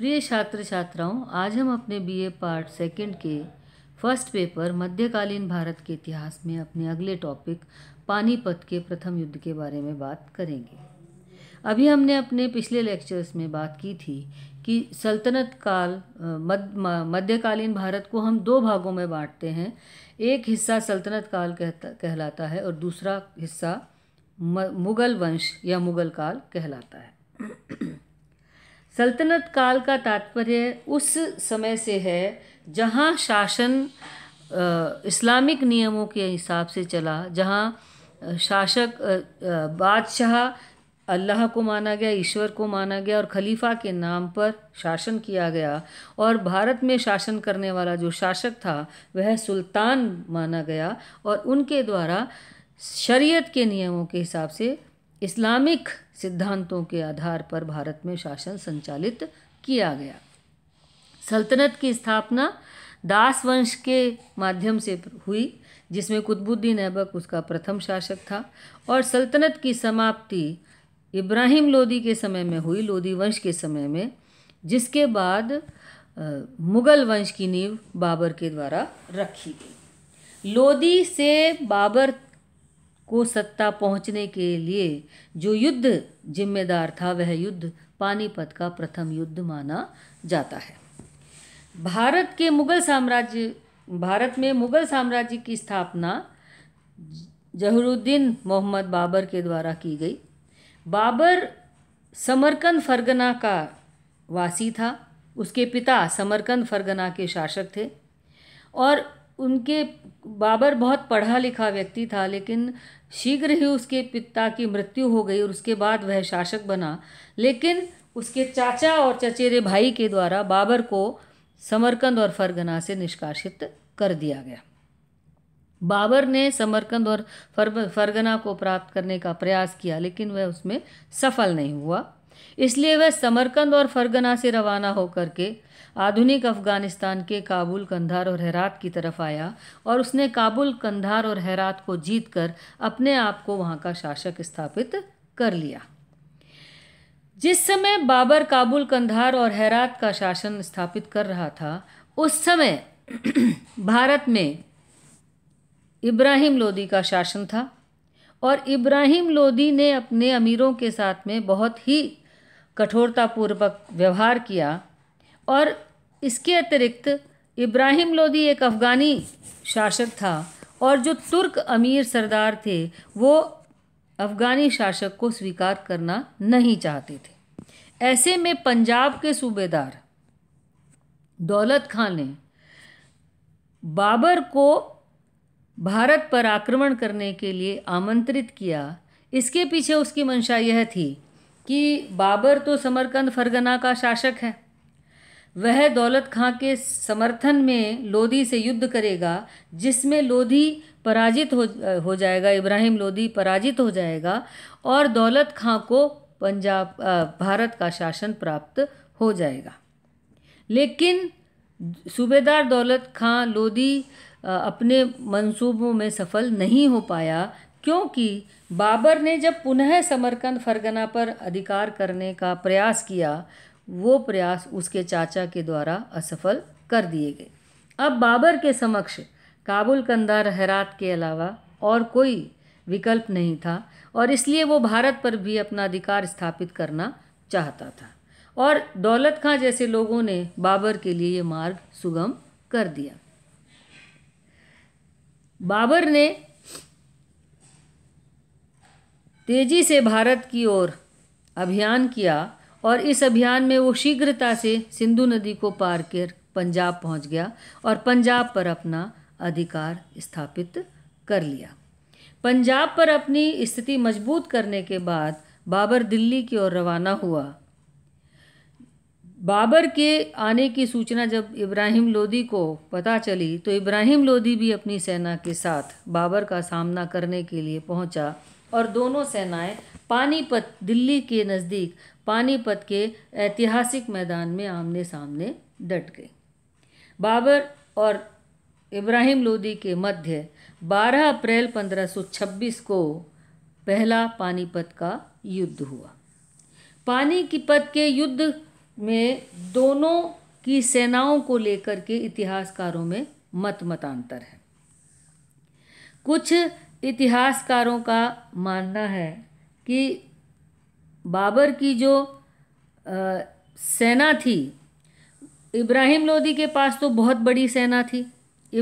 प्रिय छात्र छात्राओं आज हम अपने बीए पार्ट सेकंड के फर्स्ट पेपर मध्यकालीन भारत के इतिहास में अपने अगले टॉपिक पानीपत के प्रथम युद्ध के बारे में बात करेंगे अभी हमने अपने पिछले लेक्चर्स में बात की थी कि सल्तनत काल मध्यकालीन भारत को हम दो भागों में बांटते हैं एक हिस्सा सल्तनत काल कहता कहलाता है और दूसरा हिस्सा मुग़ल वंश या मुग़ल काल कहलाता है सल्तनत काल का तात्पर्य उस समय से है जहाँ शासन इस्लामिक नियमों के हिसाब से चला जहाँ शासक बादशाह अल्लाह को माना गया ईश्वर को माना गया और खलीफा के नाम पर शासन किया गया और भारत में शासन करने वाला जो शासक था वह सुल्तान माना गया और उनके द्वारा शरीयत के नियमों के हिसाब से इस्लामिक सिद्धांतों के आधार पर भारत में शासन संचालित किया गया सल्तनत की स्थापना दास वंश के माध्यम से हुई जिसमें कुतुबुद्दीन ऐबक उसका प्रथम शासक था और सल्तनत की समाप्ति इब्राहिम लोदी के समय में हुई लोदी वंश के समय में जिसके बाद मुग़ल वंश की नींव बाबर के द्वारा रखी गई लोदी से बाबर को सत्ता पहुंचने के लिए जो युद्ध जिम्मेदार था वह युद्ध पानीपत का प्रथम युद्ध माना जाता है भारत के मुगल साम्राज्य भारत में मुगल साम्राज्य की स्थापना जहरुद्दीन मोहम्मद बाबर के द्वारा की गई बाबर समरकंद फरगना का वासी था उसके पिता समरकंद फरगना के शासक थे और उनके बाबर बहुत पढ़ा लिखा व्यक्ति था लेकिन शीघ्र ही उसके पिता की मृत्यु हो गई और उसके बाद वह शासक बना लेकिन उसके चाचा और चचेरे भाई के द्वारा बाबर को समरकंद और फरगना से निष्कासित कर दिया गया बाबर ने समरकंद और फर फरगना को प्राप्त करने का प्रयास किया लेकिन वह उसमें सफल नहीं हुआ इसलिए वह समरकंद और फरगना से रवाना होकर के आधुनिक अफ़गानिस्तान के काबुल कंधार और हैरात की तरफ आया और उसने काबुल कंधार और हैरात को जीत कर अपने आप को वहाँ का शासक स्थापित कर लिया जिस समय बाबर काबुल कंधार और हैरात का शासन स्थापित कर रहा था उस समय भारत में इब्राहिम लोदी का शासन था और इब्राहिम लोदी ने अपने अमीरों के साथ में बहुत ही कठोरतापूर्वक व्यवहार किया और इसके अतिरिक्त इब्राहिम लोदी एक अफ़गानी शासक था और जो तुर्क अमीर सरदार थे वो अफ़गानी शासक को स्वीकार करना नहीं चाहते थे ऐसे में पंजाब के सूबेदार दौलत खान ने बाबर को भारत पर आक्रमण करने के लिए आमंत्रित किया इसके पीछे उसकी मंशा यह थी कि बाबर तो समरकंद फरगना का शासक है वह दौलत खां के समर्थन में लोधी से युद्ध करेगा जिसमें लोधी पराजित हो हो जाएगा इब्राहिम लोधी पराजित हो जाएगा और दौलत खां को पंजाब भारत का शासन प्राप्त हो जाएगा लेकिन सूबेदार दौलत खां लोधी अपने मंसूबों में सफल नहीं हो पाया क्योंकि बाबर ने जब पुनः समरकंद फरगना पर अधिकार करने का प्रयास किया वो प्रयास उसके चाचा के द्वारा असफल कर दिए गए अब बाबर के समक्ष काबुल कंदार हैरात के अलावा और कोई विकल्प नहीं था और इसलिए वो भारत पर भी अपना अधिकार स्थापित करना चाहता था और दौलत खां जैसे लोगों ने बाबर के लिए ये मार्ग सुगम कर दिया बाबर ने तेजी से भारत की ओर अभियान किया और इस अभियान में वो शीघ्रता से सिंधु नदी को पार कर पंजाब पहुंच गया और पंजाब पर अपना अधिकार स्थापित कर लिया पंजाब पर अपनी स्थिति मजबूत करने के बाद बाबर दिल्ली की ओर रवाना हुआ बाबर के आने की सूचना जब इब्राहिम लोदी को पता चली तो इब्राहिम लोदी भी अपनी सेना के साथ बाबर का सामना करने के लिए पहुंचा और दोनों सेनाएं पानीपत दिल्ली के नज़दीक पानीपत के ऐतिहासिक मैदान में आमने सामने डट गई बाबर और इब्राहिम लोदी के मध्य 12 अप्रैल 1526 को पहला पानीपत का युद्ध हुआ पानीपत के युद्ध में दोनों की सेनाओं को लेकर के इतिहासकारों में मत मतांतर है कुछ इतिहासकारों का मानना है कि बाबर की जो सेना थी इब्राहिम लोदी के पास तो बहुत बड़ी सेना थी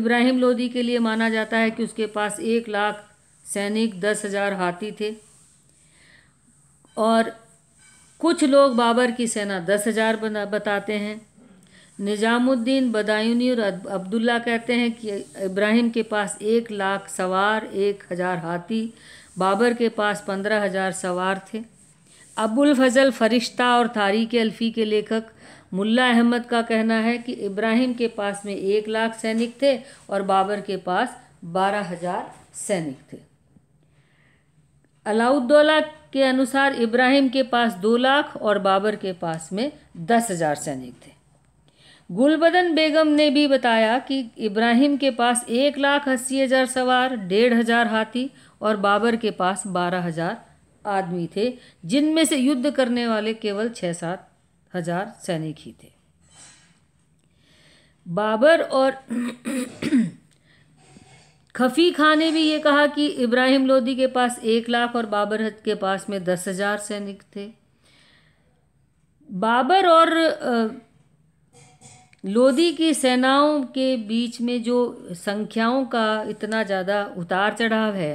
इब्राहिम लोदी के लिए माना जाता है कि उसके पास एक लाख सैनिक दस हज़ार हाथी थे और कुछ लोग बाबर की सेना दस हज़ार बताते हैं निज़ामुद्दीन बदायूनी और अब्दुल्ला कहते हैं कि इब्राहिम के पास एक लाख सवार एक हज़ार हाथी बाबर के पास पंद्रह हज़ार सवार थे अबुल फजल फरिश्ता और तारीख अल्फ़ी के लेखक मुल्ला अहमद का कहना है कि इब्राहिम के पास में एक लाख सैनिक थे और बाबर के पास बारह हज़ार सैनिक थे अलाउद्दौला के अनुसार इब्राहिम के पास दो लाख और बाबर के पास में दस हज़ार सैनिक थे गुलबदन बेगम ने भी बताया कि इब्राहिम के पास एक लाख अस्सी हज़ार सवार डेढ़ हज़ार हाथी और बाबर के पास बारह हज़ार आदमी थे जिनमें से युद्ध करने वाले केवल छः सात हज़ार सैनिक ही थे बाबर और खफी खान ने भी ये कहा कि इब्राहिम लोदी के पास एक लाख और बाबर के पास में दस हज़ार सैनिक थे बाबर और लोधी की सेनाओं के बीच में जो संख्याओं का इतना ज़्यादा उतार चढ़ाव है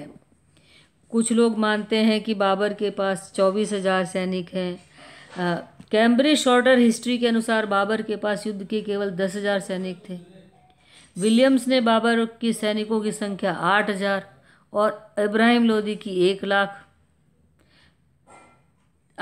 कुछ लोग मानते हैं कि बाबर के पास चौबीस हज़ार सैनिक हैं कैम्ब्रिज शॉर्टर हिस्ट्री के अनुसार बाबर के पास युद्ध के केवल दस हज़ार सैनिक थे विलियम्स ने बाबर की सैनिकों की संख्या आठ हज़ार और इब्राहिम लोधी की एक लाख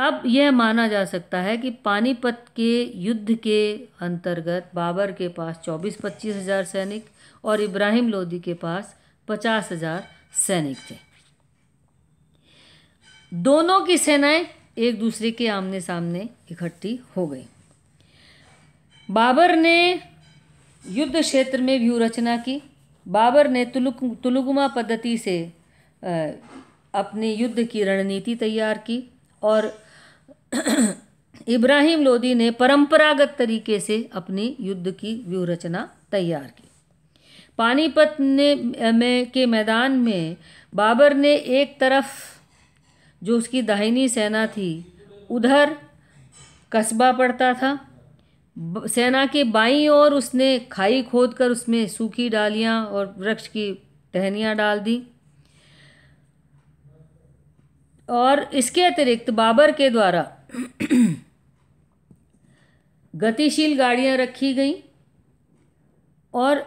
अब यह माना जा सकता है कि पानीपत के युद्ध के अंतर्गत बाबर के पास चौबीस पच्चीस हज़ार सैनिक और इब्राहिम लोदी के पास पचास हज़ार सैनिक थे दोनों की सेनाएं एक दूसरे के आमने सामने इकट्ठी हो गई बाबर ने युद्ध क्षेत्र में रचना की बाबर ने तुलुक तुलुगुमा पद्धति से अपनी युद्ध की रणनीति तैयार की और इब्राहिम लोदी ने परंपरागत तरीके से अपनी युद्ध की व्यूहरचना तैयार की पानीपत ने में के मैदान में बाबर ने एक तरफ जो उसकी दाहिनी सेना थी उधर कस्बा पड़ता था सेना के बाईं ओर उसने खाई खोद कर उसमें सूखी डालियां और वृक्ष की टहनियाँ डाल दी और इसके अतिरिक्त बाबर के द्वारा गतिशील गाड़ियाँ रखी गईं और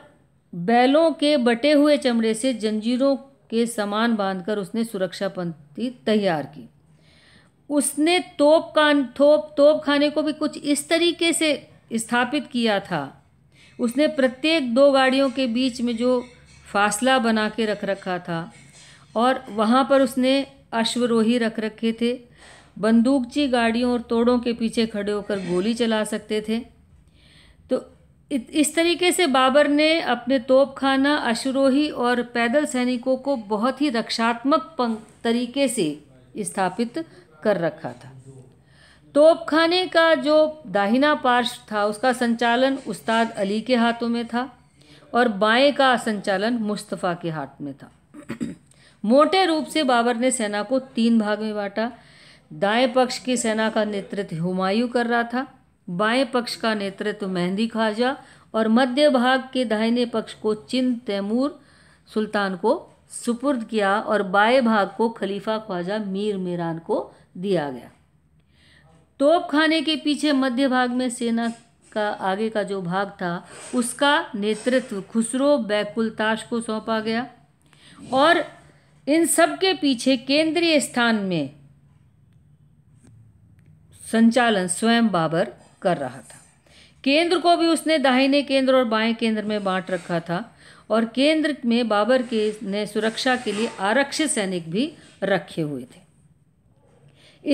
बैलों के बटे हुए चमड़े से जंजीरों के सामान बांधकर उसने सुरक्षा पंक्ति तैयार की उसने तोप कान थोप तोप खाने को भी कुछ इस तरीके से स्थापित किया था उसने प्रत्येक दो गाड़ियों के बीच में जो फासला बना के रख रखा था और वहाँ पर उसने अश्वरोही रख रखे थे बंदूकची गाड़ियों और तोड़ों के पीछे खड़े होकर गोली चला सकते थे तो इस तरीके से बाबर ने अपने तोपखाना अश्वरोही और पैदल सैनिकों को बहुत ही रक्षात्मक तरीके से स्थापित कर रखा था तोपखाने का जो दाहिना पार्श्व था उसका संचालन उस्ताद अली के हाथों में था और बाएं का संचालन मुस्तफ़ा के हाथ में था मोटे रूप से बाबर ने सेना को तीन भाग में बांटा दाएं पक्ष की सेना का नेतृत्व हुमायूं कर रहा था बाएं पक्ष का नेतृत्व मेहंदी खाजा और मध्य भाग के दाहिने पक्ष को चिन तैमूर सुल्तान को सुपुर्द किया और बाएं भाग को खलीफा ख्वाजा मीर मीरान को दिया गया तोप खाने के पीछे मध्य भाग में सेना का आगे का जो भाग था उसका नेतृत्व खुसरो बैकुलताश को सौंपा गया और इन सब के पीछे केंद्रीय स्थान में संचालन स्वयं बाबर कर रहा था केंद्र को भी उसने दाहिने केंद्र और बाएं केंद्र में बांट रखा था और केंद्र में बाबर के ने सुरक्षा के लिए आरक्षित सैनिक भी रखे हुए थे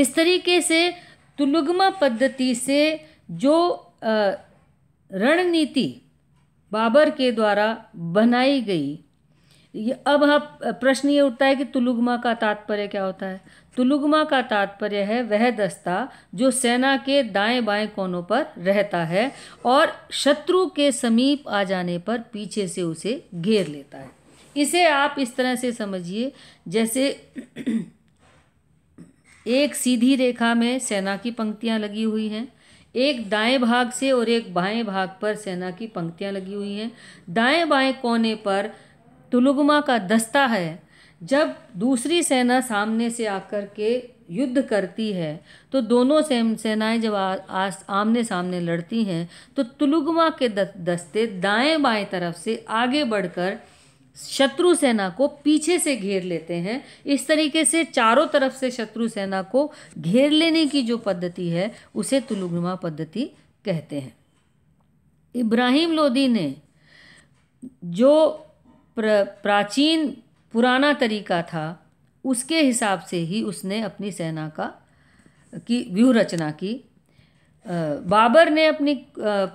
इस तरीके से तुलुगमा पद्धति से जो रणनीति बाबर के द्वारा बनाई गई ये अब हाँ प्रश्न ये उठता है कि तुलुगमा का तात्पर्य क्या होता है तुलुगमा का तात्पर्य है वह दस्ता जो सेना के दाएं बाएं कोनों पर रहता है और शत्रु के समीप आ जाने पर पीछे से उसे घेर लेता है इसे आप इस तरह से समझिए जैसे एक सीधी रेखा में सेना की पंक्तियां लगी हुई हैं एक दाएं भाग से और एक बाएं भाग पर सेना की पंक्तियां लगी हुई हैं दाएं बाएं कोने पर तुलुगमा का दस्ता है जब दूसरी सेना सामने से आकर के युद्ध करती है तो दोनों सेनाएं जब आ, आ, आमने सामने लड़ती हैं तो तुलुगमा के दस्ते दाएं बाएं तरफ से आगे बढ़कर शत्रु सेना को पीछे से घेर लेते हैं इस तरीके से चारों तरफ से शत्रु सेना को घेर लेने की जो पद्धति है उसे तुलुगमा पद्धति कहते हैं इब्राहिम लोदी ने जो प्र, प्राचीन पुराना तरीका था उसके हिसाब से ही उसने अपनी सेना का की व्यूह रचना की बाबर ने अपनी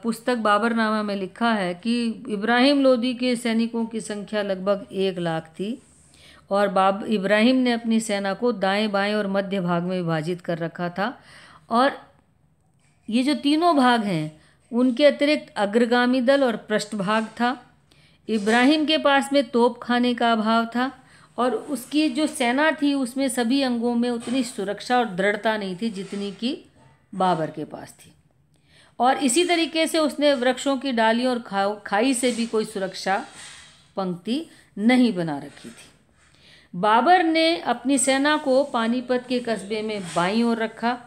पुस्तक बाबरनामा में लिखा है कि इब्राहिम लोदी के सैनिकों की संख्या लगभग एक लाख थी और बाब इब्राहिम ने अपनी सेना को दाएं बाएं और मध्य भाग में विभाजित कर रखा था और ये जो तीनों भाग हैं उनके अतिरिक्त अग्रगामी दल और पृष्ठभाग था इब्राहिम के पास में तोप खाने का अभाव था और उसकी जो सेना थी उसमें सभी अंगों में उतनी सुरक्षा और दृढ़ता नहीं थी जितनी कि बाबर के पास थी और इसी तरीके से उसने वृक्षों की डालियों और खा खाई से भी कोई सुरक्षा पंक्ति नहीं बना रखी थी बाबर ने अपनी सेना को पानीपत के कस्बे में बाई ओर रखा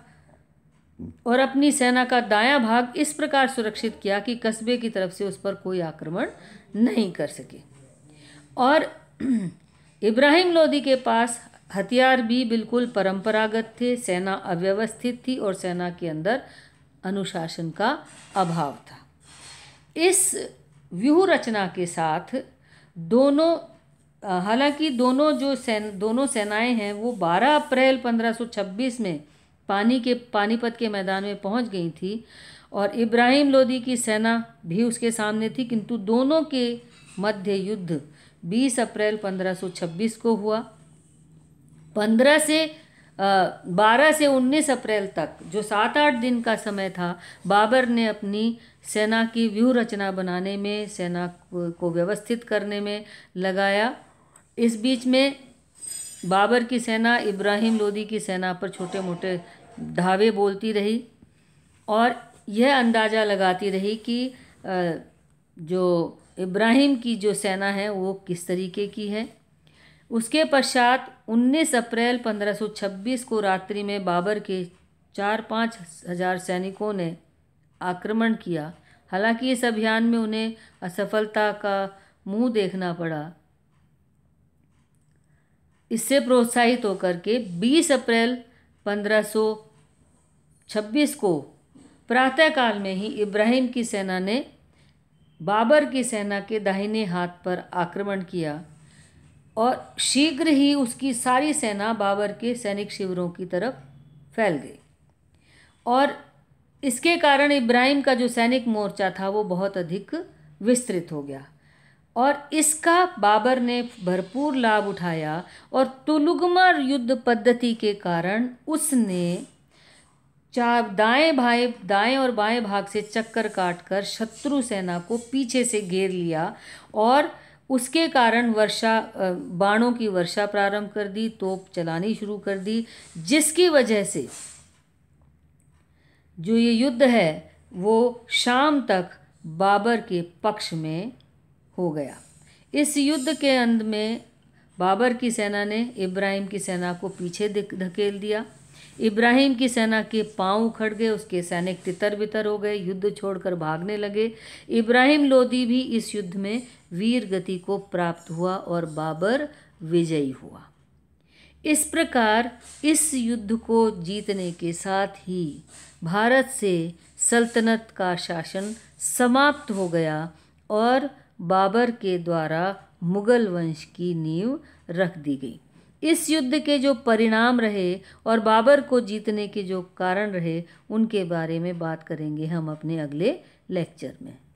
और अपनी सेना का दायां भाग इस प्रकार सुरक्षित किया कि कस्बे की तरफ से उस पर कोई आक्रमण नहीं कर सके और इब्राहिम लोदी के पास हथियार भी बिल्कुल परंपरागत थे सेना अव्यवस्थित थी और सेना के अंदर अनुशासन का अभाव था इस व्यूह रचना के साथ दोनों हालांकि दोनों जो सेन दोनों सेनाएं हैं वो 12 अप्रैल 1526 में पानी के पानीपत के मैदान में पहुंच गई थी और इब्राहिम लोदी की सेना भी उसके सामने थी किंतु दोनों के मध्य युद्ध 20 अप्रैल 1526 को हुआ 15 से बारह से उन्नीस अप्रैल तक जो सात आठ दिन का समय था बाबर ने अपनी सेना की व्यूह रचना बनाने में सेना को व्यवस्थित करने में लगाया इस बीच में बाबर की सेना इब्राहिम लोदी की सेना पर छोटे मोटे धावे बोलती रही और यह अंदाज़ा लगाती रही कि जो इब्राहिम की जो सेना है वो किस तरीके की है उसके पश्चात 19 अप्रैल 1526 को रात्रि में बाबर के चार पाँच हज़ार सैनिकों ने आक्रमण किया हालांकि इस अभियान में उन्हें असफलता का मुंह देखना पड़ा इससे प्रोत्साहित होकर के 20 अप्रैल छब्बीस को प्रातःकाल में ही इब्राहिम की सेना ने बाबर की सेना के दाहिने हाथ पर आक्रमण किया और शीघ्र ही उसकी सारी सेना बाबर के सैनिक शिविरों की तरफ फैल गई और इसके कारण इब्राहिम का जो सैनिक मोर्चा था वो बहुत अधिक विस्तृत हो गया और इसका बाबर ने भरपूर लाभ उठाया और तुलुगमर युद्ध पद्धति के कारण उसने चार दाएं भाई दाएं और बाएं भाग से चक्कर काटकर शत्रु सेना को पीछे से घेर लिया और उसके कारण वर्षा बाणों की वर्षा प्रारंभ कर दी तोप चलानी शुरू कर दी जिसकी वजह से जो ये युद्ध है वो शाम तक बाबर के पक्ष में हो गया इस युद्ध के अंत में बाबर की सेना ने इब्राहिम की सेना को पीछे धकेल दिया इब्राहिम की सेना के पांव उखड़ गए उसके सैनिक तितर बितर हो गए युद्ध छोड़कर भागने लगे इब्राहिम लोदी भी इस युद्ध में वीर गति को प्राप्त हुआ और बाबर विजयी हुआ इस प्रकार इस युद्ध को जीतने के साथ ही भारत से सल्तनत का शासन समाप्त हो गया और बाबर के द्वारा मुगल वंश की नींव रख दी गई इस युद्ध के जो परिणाम रहे और बाबर को जीतने के जो कारण रहे उनके बारे में बात करेंगे हम अपने अगले लेक्चर में